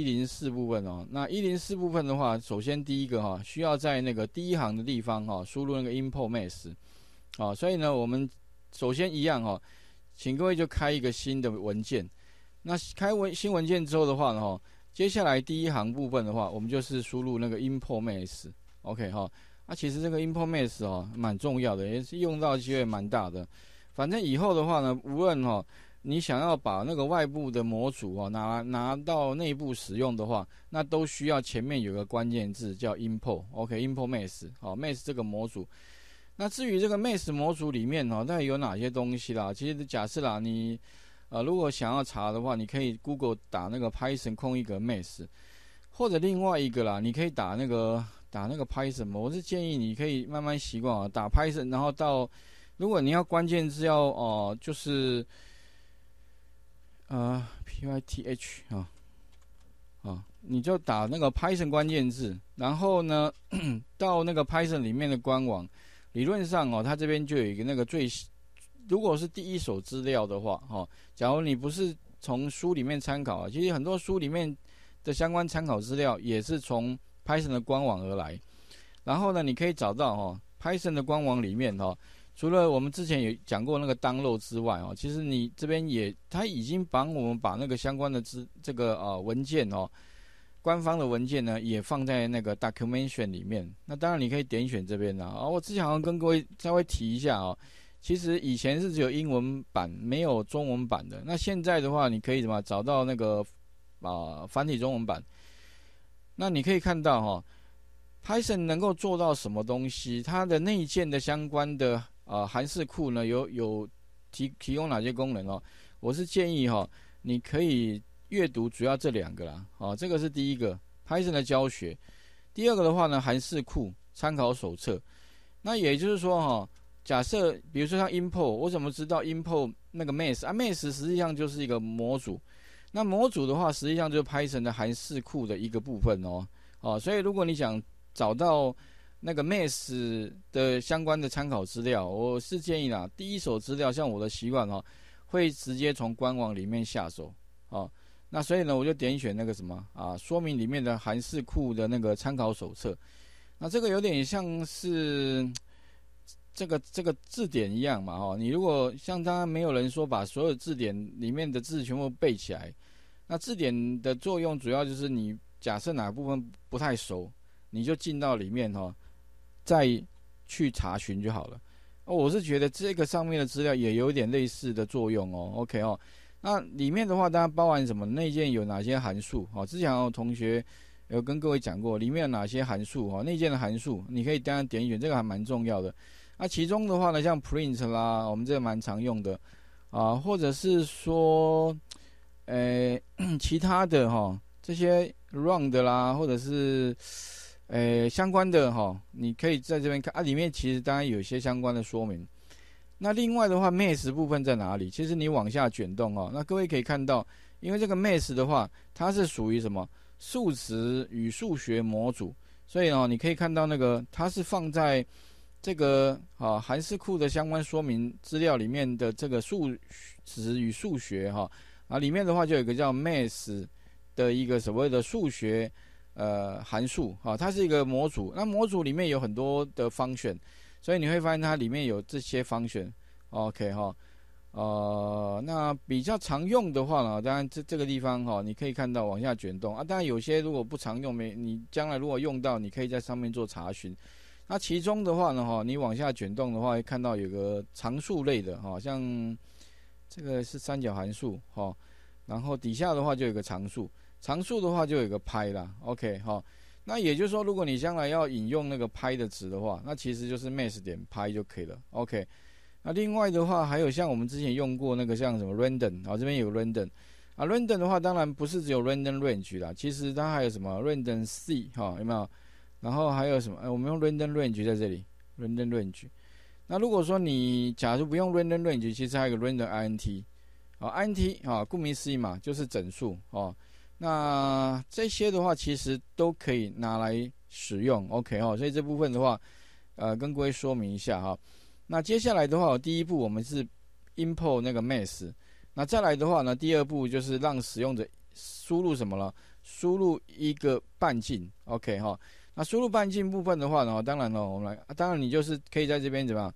一零四部分哦，那一零四部分的话，首先第一个哈，需要在那个第一行的地方哈，输入那个 import m a s h 好，所以呢，我们首先一样哈，请各位就开一个新的文件，那开文新文件之后的话哈，接下来第一行部分的话，我们就是输入那个 import m a s h o k 哈，啊，其实这个 import m a s h 哦，蛮重要的，也是用到机会蛮大的，反正以后的话呢，无论哈。你想要把那个外部的模组哦，拿拿到内部使用的话，那都需要前面有个关键字叫 import。OK，import m a s h 好 m a s h 这个模组。那至于这个 m a s h 模组里面哦，到底有哪些东西啦？其实假设啦，你呃，如果想要查的话，你可以 Google 打那个 Python 空一个 m a s h 或者另外一个啦，你可以打那个打那个 Python。我是建议你可以慢慢习惯啊，打 Python，然后到如果你要关键字要哦，就是呃，P Y T H 啊，啊，你就打那个 Python 关键字，然后呢，到那个 Python 里面的官网，理论上哦，它这边就有一个那个最，如果是第一手资料的话，哈，假如你不是从书里面参考啊，其实很多书里面的相关参考资料也是从 Python 的官网而来，然后呢，你可以找到哦 Python 的官网里面哦。除了我们之前有讲过那个当 d 之外哦，其实你这边也他已经帮我们把那个相关的资这个呃文件哦，官方的文件呢也放在那个 documentation 里面。那当然你可以点选这边啦。啊。我只想跟各位稍微提一下哦，其实以前是只有英文版没有中文版的。那现在的话，你可以怎么找到那个啊繁体中文版？那你可以看到哈，Python 能够做到什么东西？它的内建的相关的。啊，韩式库呢有有提提供哪些功能哦？我是建议哈，你可以阅读主要这两个啦，哦，这个是第一个，Python 的教学。第二个的话呢，韩式库参考手册。那也就是说哈，假设比如说像 import，我怎么知道 import 那个 m a s h 啊 m a s h 实际上就是一个模组，那模组的话，实际上就 Python 的韩式库的一个部分哦，哦，所以如果你想找到。那个 Mass 的相关的参考资料，我是建议啦，第一手资料像我的习惯哦，会直接从官网里面下手哦。那所以呢，我就点选那个什么啊，说明里面的韩式库的那个参考手册。那这个有点像是这个这个字典一样嘛哦。你如果像他没有人说把所有字典里面的字全部背起来，那字典的作用主要就是你假设哪部分不太熟，你就进到里面哦。再去查询就好了。我是觉得这个上面的资料也有点类似的作用哦。OK 哦，那里面的话，当然包含什么内建有哪些函数哦。之前有同学有跟各位讲过，里面有哪些函数哈？内建的函数你可以当然点一点，这个还蛮重要的。那其中的话呢，像 print 啦，我们这个蛮常用的啊，或者是说呃 其他的哈，这些 round 啦，或者是。呃，相关的哈，你可以在这边看啊，里面其实当然有一些相关的说明。那另外的话，math 部分在哪里？其实你往下卷动哦，那各位可以看到，因为这个 math 的话，它是属于什么？数值与数学模组，所以呢，你可以看到那个它是放在这个啊韩式库的相关说明资料里面的这个数值与数学哈啊里面的话，就有一个叫 math 的一个所谓的数学。呃，函数哈，它是一个模组。那模组里面有很多的方选，所以你会发现它里面有这些方选。OK 哈，呃，那比较常用的话呢，当然这这个地方哈，你可以看到往下卷动啊。当然有些如果不常用，没你将来如果用到，你可以在上面做查询。那其中的话呢，哈，你往下卷动的话会看到有个常数类的哈，像这个是三角函数哈，然后底下的话就有个常数。常数的话就有个派啦，OK 哈。那也就是说，如果你将来要引用那个派的值的话，那其实就是 m a s s 点派就可以了，OK。那另外的话还有像我们之前用过那个像什么 random 啊，这边有 random 啊。random 的话当然不是只有 random range 啦，其实它还有什么 random c 哈，有没有？然后还有什么？哎，我们用 random range 在这里，random range。那如果说你假如不用 random range，其实还有个 random int 啊，int 啊，顾名思义嘛，就是整数啊。那这些的话，其实都可以拿来使用，OK 哈。所以这部分的话，呃，跟各位说明一下哈。那接下来的话，第一步我们是 import 那个 m a s h 那再来的话呢，第二步就是让使用者输入什么了？输入一个半径，OK 哈。那输入半径部分的话呢，当然了，我们来，当然你就是可以在这边怎么样，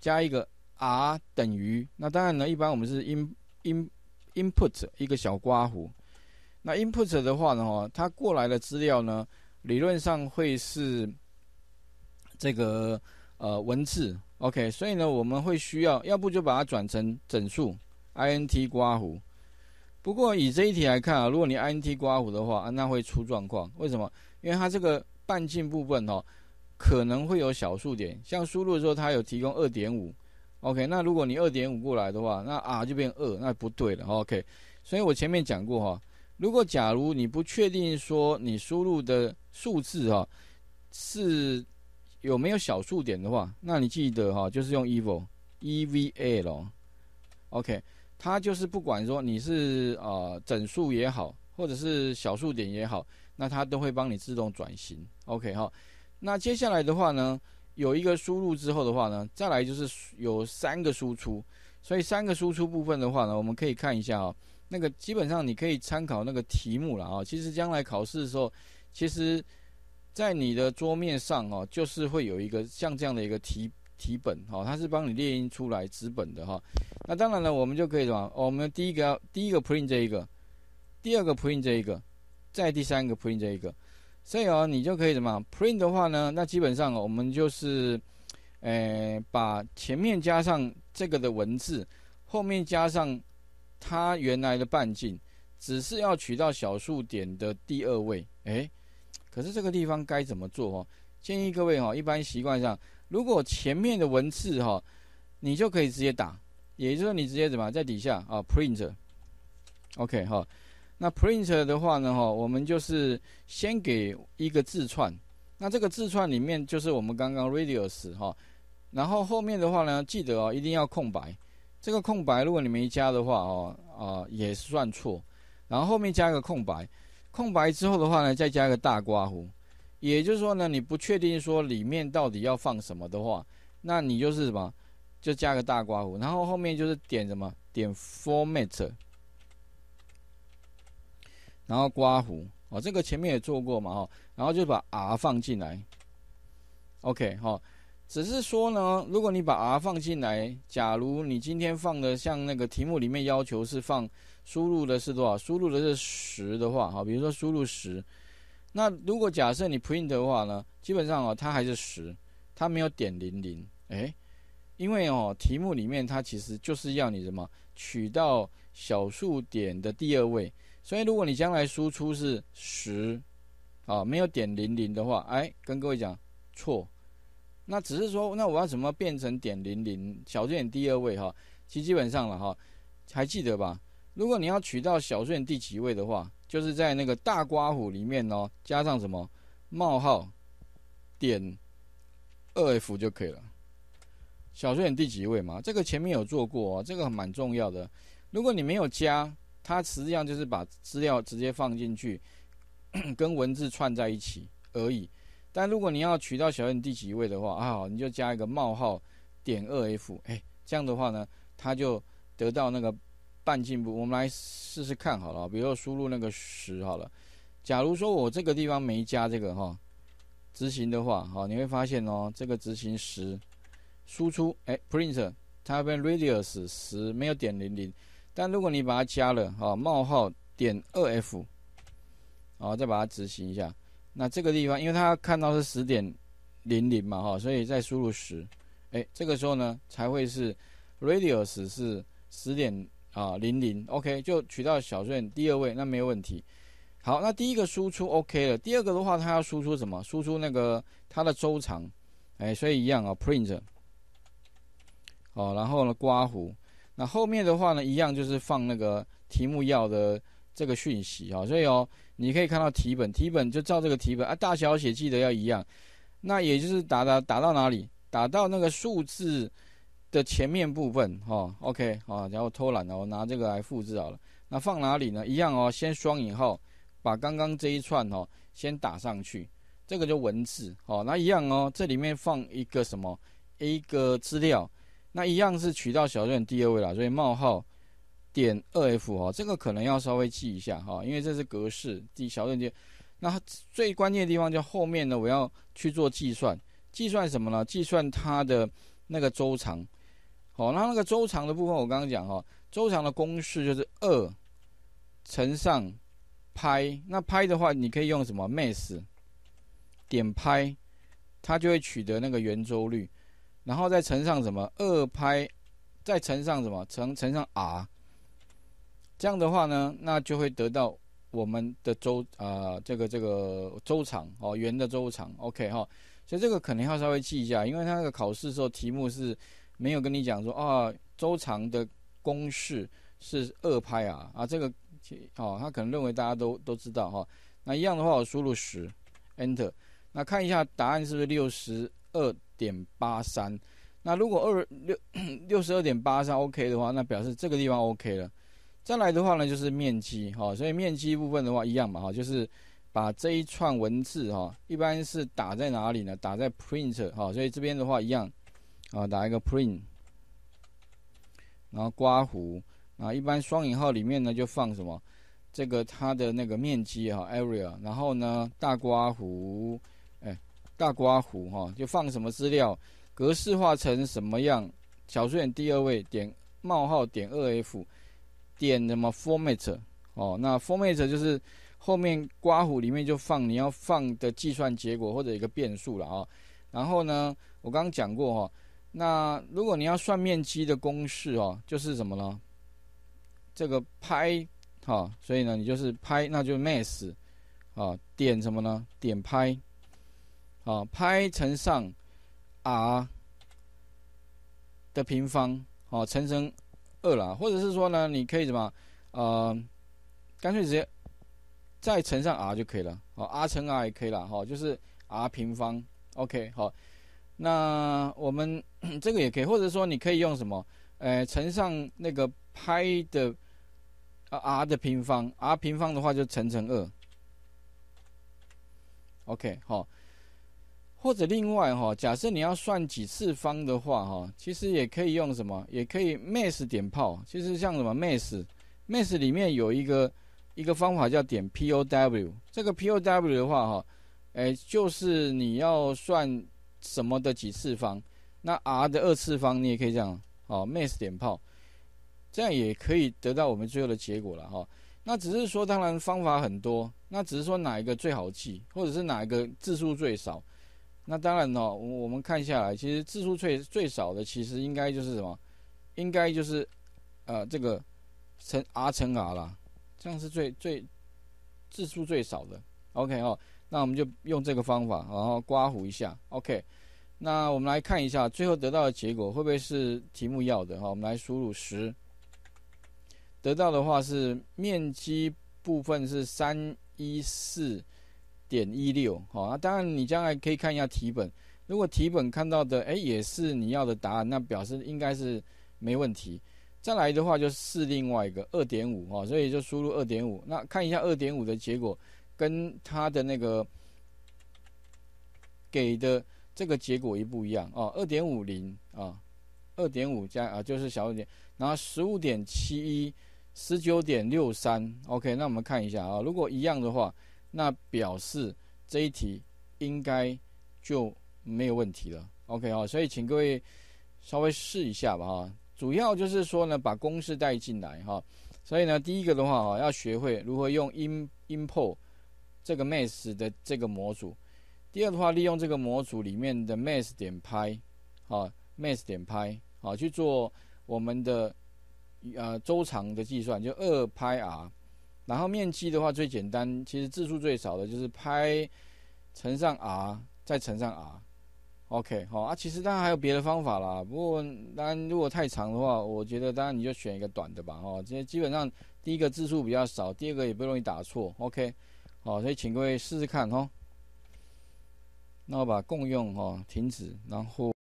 加一个 r 等于。那当然呢，一般我们是 in in input 一个小刮弧。那 input 的话呢，哈，它过来的资料呢，理论上会是这个呃文字，OK，所以呢，我们会需要，要不就把它转成整数 int 刮弧。不过以这一题来看啊，如果你 int 刮弧的话，那会出状况。为什么？因为它这个半径部分哈，可能会有小数点，像输入的时候它有提供二点五，OK，那如果你二点五过来的话，那 r 就变二，那不对了，OK。所以我前面讲过哈。如果假如你不确定说你输入的数字哈是有没有小数点的话，那你记得哈就是用 eval，eval o k 它就是不管说你是啊整数也好，或者是小数点也好，那它都会帮你自动转型，OK 哈。那接下来的话呢，有一个输入之后的话呢，再来就是有三个输出，所以三个输出部分的话呢，我们可以看一下啊。那个基本上你可以参考那个题目了啊。其实将来考试的时候，其实，在你的桌面上哦，就是会有一个像这样的一个题题本哈，它是帮你列印出来纸本的哈。那当然了，我们就可以什么？我们第一个第一个 print 这一个，第二个 print 这一个，再第三个 print 这一个。所以哦，你就可以什么？print 的话呢，那基本上我们就是，诶，把前面加上这个的文字，后面加上。它原来的半径只是要取到小数点的第二位，哎，可是这个地方该怎么做哦？建议各位哈，一般习惯上，如果前面的文字哈，你就可以直接打，也就是你直接怎么在底下啊，print，OK 哈，那 print 的话呢哈，我们就是先给一个字串，那这个字串里面就是我们刚刚 radius 哈，然后后面的话呢，记得哦，一定要空白。这个空白，如果你没加的话，哦，啊，也算错。然后后面加一个空白，空白之后的话呢，再加一个大刮弧。也就是说呢，你不确定说里面到底要放什么的话，那你就是什么，就加个大刮弧。然后后面就是点什么，点 Format，然后刮弧。哦，这个前面也做过嘛，哦，然后就把 R 放进来。OK，好。只是说呢，如果你把 R 放进来，假如你今天放的像那个题目里面要求是放输入的是多少，输入的是十的话，哈，比如说输入十，那如果假设你 print 的话呢，基本上哦，它还是十，它没有点零零，哎，因为哦，题目里面它其实就是要你什么取到小数点的第二位，所以如果你将来输出是十，啊，没有点零零的话，哎，跟各位讲错。那只是说，那我要怎么变成点零零小数点第二位哈？其实基本上了哈，还记得吧？如果你要取到小数点第几位的话，就是在那个大刮胡里面哦，加上什么冒号点二 F 就可以了。小数点第几位嘛？这个前面有做过，这个蛮重要的。如果你没有加，它实际上就是把资料直接放进去，跟文字串在一起而已。但如果你要取到小数点第几位的话，啊你就加一个冒号点二 f，哎，这样的话呢，它就得到那个半径。不，我们来试试看好了，比如说输入那个十好了。假如说我这个地方没加这个哈，执行的话哈，你会发现哦，这个执行十输出哎 print 它会 radius 十没有点零零。但如果你把它加了啊冒号点二 f，好，再把它执行一下。那这个地方，因为他看到是十点零零嘛，哈，所以再输入十，哎，这个时候呢才会是 radius 是十点啊零零，OK，就取到小数点第二位，那没有问题。好，那第一个输出 OK 了，第二个的话，它要输出什么？输出那个它的周长，哎，所以一样啊，print 哦，然后呢，刮弧。那后面的话呢，一样就是放那个题目要的。这个讯息啊，所以哦，你可以看到题本，题本就照这个题本啊，大小写记得要一样。那也就是打打打到哪里？打到那个数字的前面部分哈。OK 啊，然后偷懒哦，拿这个来复制好了。那放哪里呢？一样哦，先双引号把刚刚这一串哦先打上去，这个就文字哦。那一样哦，这里面放一个什么？一个资料。那一样是取到小数点第二位啦，所以冒号。点二 f 哈，这个可能要稍微记一下哈，因为这是格式。第小链接，那最关键的地方就后面呢，我要去做计算，计算什么呢？计算它的那个周长。好，那那个周长的部分，我刚刚讲哈，周长的公式就是二乘上派。那派的话，你可以用什么 m a s s 点派，它就会取得那个圆周率，然后再乘上什么？二派，再乘上什么？乘乘上 r。这样的话呢，那就会得到我们的周啊，这个这个周长哦，圆的周长。OK 哈，所以这个肯定要稍微记一下，因为他那个考试的时候题目是没有跟你讲说啊，周长的公式是二派啊啊，这个哦，他可能认为大家都都知道哈。那一样的话，我输入十，Enter，那看一下答案是不是六十二点八三？那如果二六六十二点八三 OK 的话，那表示这个地方 OK 了。再来的话呢，就是面积哈，所以面积部分的话一样嘛哈，就是把这一串文字哈，一般是打在哪里呢？打在 p r i n t e 哈，所以这边的话一样啊，打一个 print，然后刮弧，那一般双引号里面呢就放什么？这个它的那个面积哈，area，然后呢大刮弧，哎，大刮弧哈，就放什么资料？格式化成什么样？小数点第二位点冒号点二 f。点什么 format 哦？那 format 就是后面刮胡里面就放你要放的计算结果或者一个变数了啊。然后呢，我刚刚讲过哈，那如果你要算面积的公式哦，就是什么呢？这个拍哈，所以呢，你就是拍，那就是 mass 啊。点什么呢？点拍啊，拍乘上 r 的平方哦，乘乘。二了，或者是说呢，你可以什么，呃，干脆直接再乘上 R 就可以了，好，R 乘 R 也可以了，哈，就是 R 平方，OK，好，那我们 这个也可以，或者说你可以用什么，呃，乘上那个派的，r 的平方，R 平方的话就乘乘二，OK，好。或者另外哈，假设你要算几次方的话哈，其实也可以用什么，也可以 m a s h 点炮。其实像什么 m a s h m a s h 里面有一个一个方法叫点 pow。这个 pow 的话哈，哎，就是你要算什么的几次方。那 r 的二次方你也可以这样，哦 m a s h 点炮，这样也可以得到我们最后的结果了哈。那只是说，当然方法很多，那只是说哪一个最好记，或者是哪一个字数最少。那当然哦，我们看下来，其实字数最最少的，其实应该就是什么？应该就是，呃，这个乘 r 乘 r 了，这样是最最字数最少的。OK 哦，那我们就用这个方法，然后刮胡一下。OK，那我们来看一下最后得到的结果会不会是题目要的？哈，我们来输入十，得到的话是面积部分是三一四。点一六，好啊，当然你将来可以看一下题本，如果题本看到的，哎，也是你要的答案，那表示应该是没问题。再来的话就是另外一个二点五，哈，所以就输入二点五，那看一下二点五的结果跟它的那个给的这个结果一不一样啊？二点五零啊，二点五加啊，就是小数点，然后十五点七一，十九点六三，OK，那我们看一下啊，如果一样的话。那表示这一题应该就没有问题了。OK 啊，所以请各位稍微试一下吧。哈，主要就是说呢，把公式带进来哈。所以呢，第一个的话啊，要学会如何用 import 这个 m a s h 的这个模组。第二的话，利用这个模组里面的 m a s h 点拍，啊 m a s h 点拍，啊，去做我们的呃周长的计算，就二拍 i r。然后面积的话，最简单，其实字数最少的就是拍乘上 r 再乘上 r，OK 哦、啊，其实当然还有别的方法啦。不过当然如果太长的话，我觉得当然你就选一个短的吧哦，这基本上第一个字数比较少，第二个也不容易打错，OK 好，所以请各位试试看哦。那我把共用哈停止，然后。